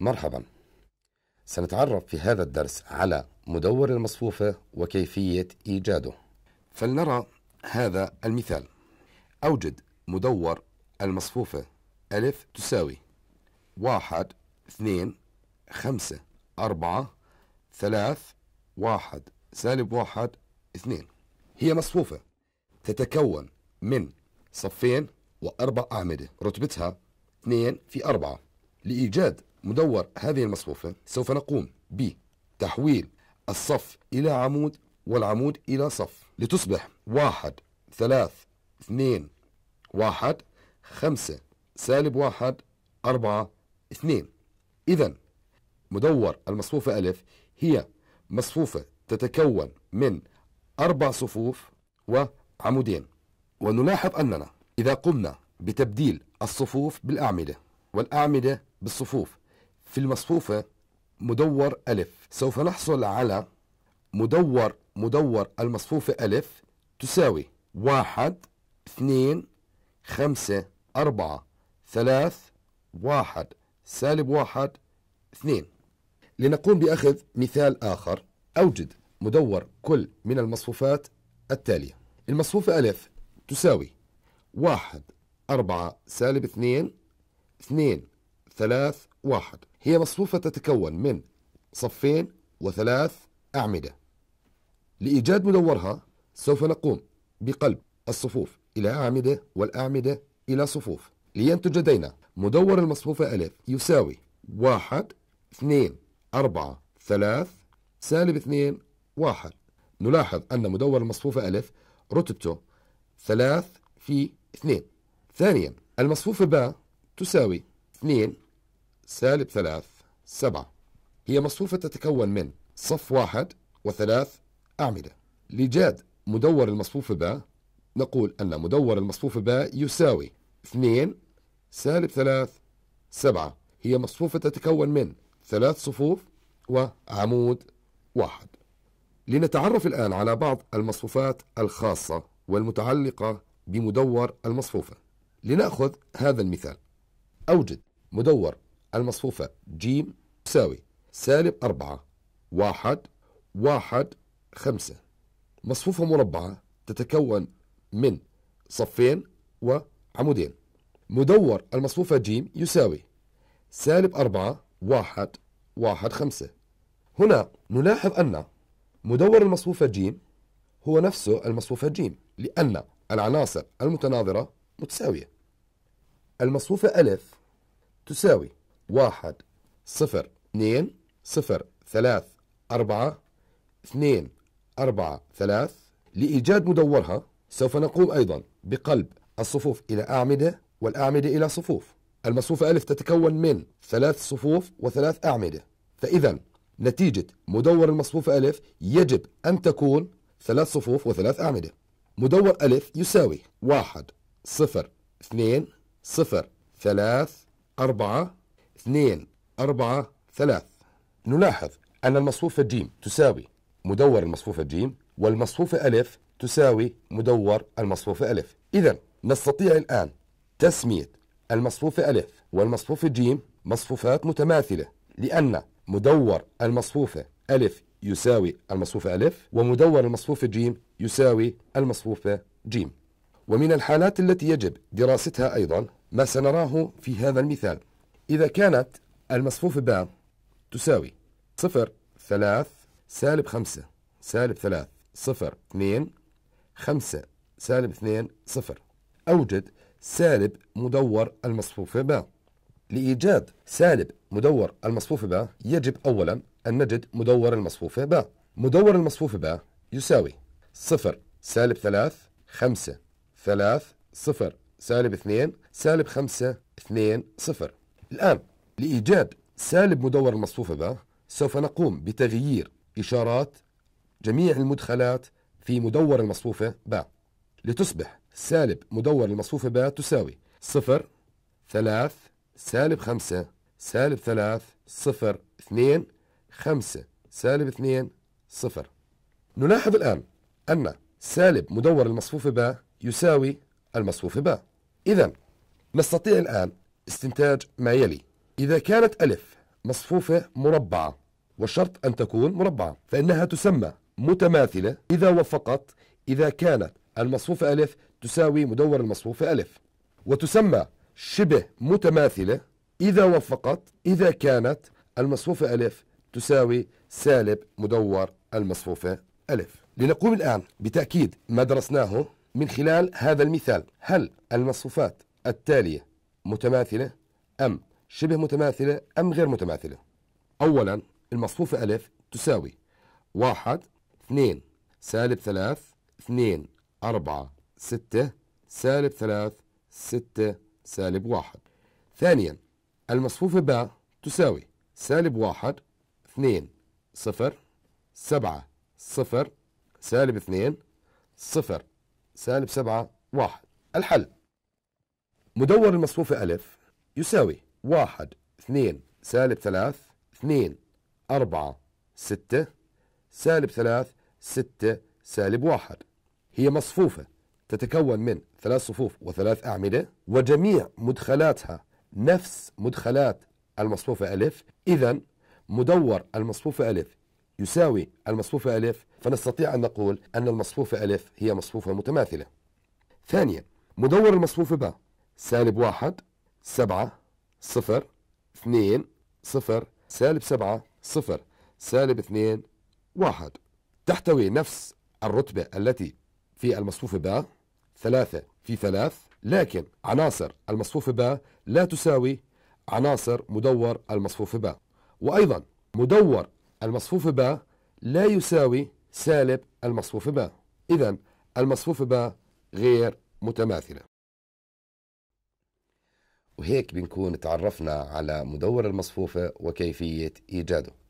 مرحبا سنتعرف في هذا الدرس على مدور المصفوفة وكيفية إيجاده فلنرى هذا المثال أوجد مدور المصفوفة ألف تساوي واحد اثنين خمسة أربعة ثلاث واحد سالب واحد اثنين هي مصفوفة تتكون من صفين وأربع أعمدة رتبتها اثنين في أربعة لإيجاد مدور هذه المصفوفة سوف نقوم بتحويل الصف إلى عمود والعمود إلى صف لتصبح واحد ثلاث اثنين واحد خمسة سالب واحد أربعة اثنين إذا مدور المصفوفة ألف هي مصفوفة تتكون من أربع صفوف وعمودين ونلاحظ أننا إذا قمنا بتبديل الصفوف بالأعمدة والأعمدة بالصفوف في المصفوفة مدور ألف سوف نحصل على مدور مدور المصفوفة ألف تساوي واحد اثنين خمسة أربعة ثلاث واحد سالب واحد اثنين لنقوم بأخذ مثال آخر أوجد مدور كل من المصفوفات التالية المصفوفة ألف تساوي واحد أربعة سالب اثنين اثنين ثلاث واحد هي مصفوفة تتكون من صفين وثلاث أعمدة لإيجاد مدورها سوف نقوم بقلب الصفوف إلى أعمدة والأعمدة إلى صفوف لينتج لدينا مدور المصفوفة ألف يساوي واحد اثنين أربعة ثلاث سالب اثنين واحد نلاحظ أن مدور المصفوفة ألف رتبته ثلاث في اثنين ثانيا المصفوفة باء تساوي 2 سالب 3 7 هي مصفوفة تتكون من صف واحد وثلاث أعمدة لإيجاد مدور المصفوفة باء نقول أن مدور المصفوفة باء يساوي 2 سالب 3 7 هي مصفوفة تتكون من ثلاث صفوف وعمود واحد لنتعرف الآن على بعض المصفوفات الخاصة والمتعلقة بمدور المصفوفة لنأخذ هذا المثال أوجد مدور المصفوفة ج تساوي سالب أربعة واحد واحد خمسة مصفوفة مربعة تتكون من صفين وعمودين مدور المصفوفة ج يساوي سالب أربعة واحد واحد خمسة هنا نلاحظ أن مدور المصفوفة ج هو نفسه المصفوفة ج لأن العناصر المتناظرة متساوية المصفوفة ألف تساوي واحد صفر اثنين صفر ثلاث أربعة اثنين أربعة ثلاث لإيجاد مدورها سوف نقوم أيضا بقلب الصفوف إلى أعمدة والأعمدة إلى صفوف المصفوفة ألف تتكون من ثلاث صفوف وثلاث أعمدة فإذا نتيجة مدور المصفوفة ألف يجب أن تكون ثلاث صفوف وثلاث أعمدة مدور ألف يساوي واحد صفر اثنين صفر ثلاث أربعة اثنين أربعة ثلاث نلاحظ أن المصفوفة ج تساوي مدور المصفوفة ج والمصفوفة ألف تساوي مدور المصفوفة ألف إذا نستطيع الآن تسمية المصفوفة ألف والمصفوفة ج مصفوفات متماثلة لأن مدور المصفوفة ألف يساوي المصفوفة ألف ومدور المصفوفة ج يساوي المصفوفة ج ومن الحالات التي يجب دراستها أيضا ما سنراه في هذا المثال إذا كانت المصفوف ب تساوي صفر ثلاث سالب خمسة سالب ثلاث صفر اثنين خمسة سالب اثنين صفر أوجد سالب مدور المصفوف ب لإيجاد سالب مدور المصفوف ب يجب أولا أن نجد مدور المصفوف ب مدور المصفوف ب يساوي صفر سالب ثلاث خمسة ثلاث صفر سالب 2 سالب 5 2 0 الآن لإيجاد سالب مدور المصفوفة ب سوف نقوم بتغيير إشارات جميع المدخلات في مدور المصفوفة ب لتصبح سالب مدور المصفوفة ب تساوي 0 3 سالب 5 سالب 3 0 2 5 سالب 2 0 نلاحظ الآن أن سالب مدور المصفوفة ب يساوي المصفوف باء إذا نستطيع الآن استنتاج ما يلي إذا كانت ألف مصفوفة مربعة والشرط أن تكون مربعة فإنها تسمى متماثلة إذا وفقت إذا كانت المصفوفة ألف تساوي مدور المصفوفة ألف وتسمى شبه متماثلة إذا وفقت إذا كانت المصفوفة ألف تساوي سالب مدور المصفوفة ألف لنقوم الآن بتأكيد ما درسناه من خلال هذا المثال هل المصفوفات التالية متماثلة أم شبه متماثلة أم غير متماثلة أولا المصفوفة ألف تساوي واحد اثنين سالب ثلاث اثنين أربعة ستة سالب ثلاث ستة سالب واحد ثانيا المصفوفة باء تساوي سالب واحد اثنين صفر سبعة صفر سالب اثنين صفر سالب سبعة واحد الحل مدور المصفوفة ألف يساوي واحد اثنين سالب ثلاث اثنين أربعة ستة سالب ثلاث ستة سالب واحد هي مصفوفة تتكون من ثلاث صفوف وثلاث أعمدة وجميع مدخلاتها نفس مدخلات المصفوفة ألف إذا مدور المصفوفة ألف يساوي المصفوفة ألف فنستطيع أن نقول أن المصفوفة ألف هي مصفوفة متماثلة ثانيا مدور المصفوفة باء سالب واحد سبعة صفر اثنين صفر سالب سبعة صفر سالب اثنين واحد تحتوي نفس الرتبة التي في المصفوفة باء ثلاثة في ثلاث لكن عناصر المصفوفة باء لا تساوي عناصر مدور المصفوفة باء وأيضا مدور المصفوفة باء لا يساوي سالب المصفوف ب إذا المصفوف ب غير متماثلة وهيك بنكون تعرفنا على مدور المصفوفة وكيفية إيجاده